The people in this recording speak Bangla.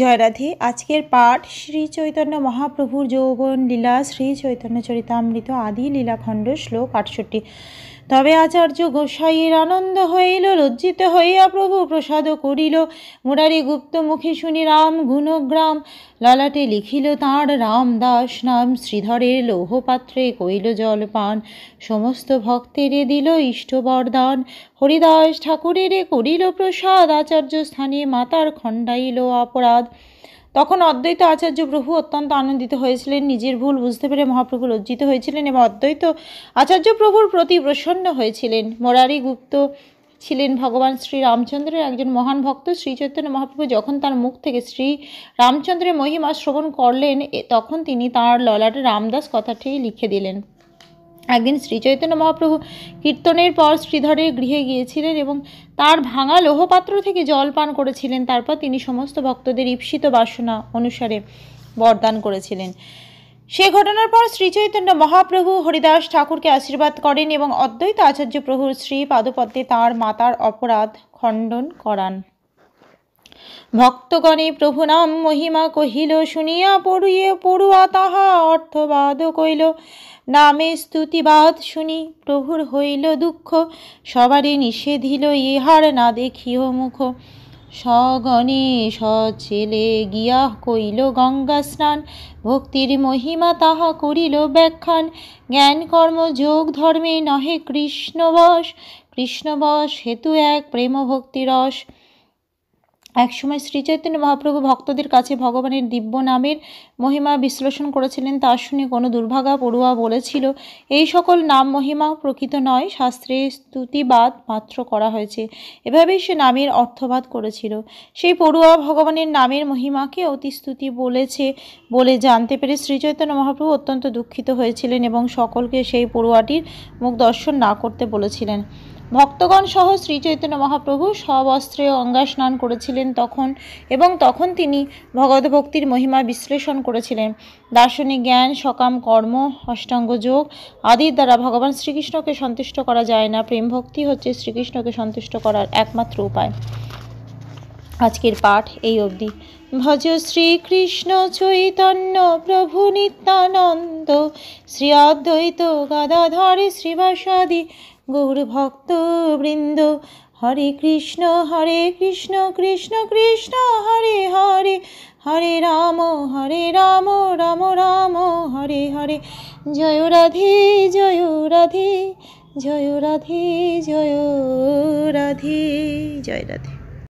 জয়রাধে আজকের পাঠ শ্রী চৈতন্য মহাপ্রভুর যৌবন লীলা শ্রী চৈতন্য চরিতামৃত আদি লীলাখণ্ড শ্লোক আটষট্টি তবে আচার্য গোসাইয়ের আনন্দ হইল লজ্জিত হইয়া প্রভু প্রসাদ করিল মুরারি গুপ্ত মুখে শুনি রাম গুণগ্রাম লালাটে লিখিল তাঁর রামদাস নাম শ্রীধরের লৌহপাত্রে কইল জল পান সমস্ত ভক্তেরে দিল ইষ্টবরদান হরিদাস ঠাকুরেরে করিল প্রসাদ আচার্য স্থানে মাতার খণ্ডাইল অপরাধ তখন অদ্বৈত আচার্য প্রভু অত্যন্ত আনন্দিত হয়েছিলেন নিজের ভুল বুঝতে পেরে মহাপ্রভু লজ্জিত হয়েছিলেন এবং অদ্বৈত আচার্য প্রভুর প্রতি প্রসন্ন হয়েছিলেন মোরারি গুপ্ত ছিলেন ভগবান শ্রী রামচন্দ্রের একজন মহান ভক্ত শ্রী চৈতন্য মহাপ্রভু যখন তার মুখ থেকে শ্রী রামচন্দ্রের মহিমা শ্রবণ করলেন তখন তিনি তাঁর ললাটে রামদাস কথাটি লিখে দিলেন একদিন শ্রীচৈতন্য মহাপ্রভু কীর্তনের পর শ্রীধরের গৃহে গিয়েছিলেন এবং তার ভাঙা লোহপাত্র থেকে জল পান করেছিলেন তারপর তিনি সমস্ত ভক্তদের ঈপ্সিত বাসনা অনুসারে বরদান করেছিলেন সে ঘটনার পর শ্রীচৈতন্য মহাপ্রভু হরিদাস ঠাকুরকে আশীর্বাদ করেন এবং অদ্বৈত আচার্য প্রভুর শ্রী পাদপদ্মে তাঁর মাতার অপরাধ খণ্ডন করান ভক্তগণে প্রভু নাম মহিমা কহিল শুনিয়া পড়ুয়ে পড়ুয়া তাহা অর্থবাদ কইল নামে স্তুতিবাদ শুনি প্রভুর হইল দুঃখ সবারই নিষেধিল ইহার না দেখিও মুখ সগণে সচেলে গিয়া কইল গঙ্গা স্নান ভক্তির মহিমা তাহা করিল ব্যাখ্যান জ্ঞান কর্ম যোগ ধর্মে নহে কৃষ্ণবশ কৃষ্ণবশ হেতু এক প্রেম ভক্তিরস একসময় শ্রীচৈতন্য মহাপ্রভু ভক্তদের কাছে ভগবানের দিব্য নামের মহিমা বিশ্লেষণ করেছিলেন তা শুনে কোনো দুর্ভাগা পড়ুয়া বলেছিল এই সকল নাম মহিমা প্রকৃত নয় শাস্ত্রে স্তুতিবাদ মাত্র করা হয়েছে এভাবেই সে নামের অর্থবাদ করেছিল সেই পড়ুয়া ভগবানের নামের মহিমাকে অতি স্তুতি বলেছে বলে জানতে পেরে শ্রীচৈতন্য মহাপ্রভু অত্যন্ত দুঃখিত হয়েছিলেন এবং সকলকে সেই পড়ুয়াটির মুখ দর্শন না করতে বলেছিলেন ভক্তগণ সহ শ্রীচৈতন্য মহাপ্রভু সব অঙ্গা স্নান করেছিলেন করেছিলেন তখন এবং তখন তিনি ভগবদ্ভক্তির মহিমা বিশ্লেষণ করেছিলেন দার্শনিক জ্ঞান সকাম কর্ম অষ্টাঙ্গ যোগ আদির দ্বারা ভগবান শ্রীকৃষ্ণকে সন্তুষ্ট করা যায় না প্রেম ভক্তি হচ্ছে শ্রীকৃষ্ণকে সন্তুষ্ট করার একমাত্র উপায় আজকের পাঠ এই অবধি ভজ শ্রীকৃষ্ণ চৈতন্য প্রভু নিত্যানন্দ শ্রী অদ্বৈত গদাধরে শ্রীবাসাদি বৃন্দ হরে কৃষ্ণ হরে কৃষ্ণ কৃষ্ণ কৃষ্ণ হরে হরে হরে রাম হরে রাম রাম রাম হরে হরে জয় রাধে জয় রাধে জয় রাধে জয় রাধে জয় রাধে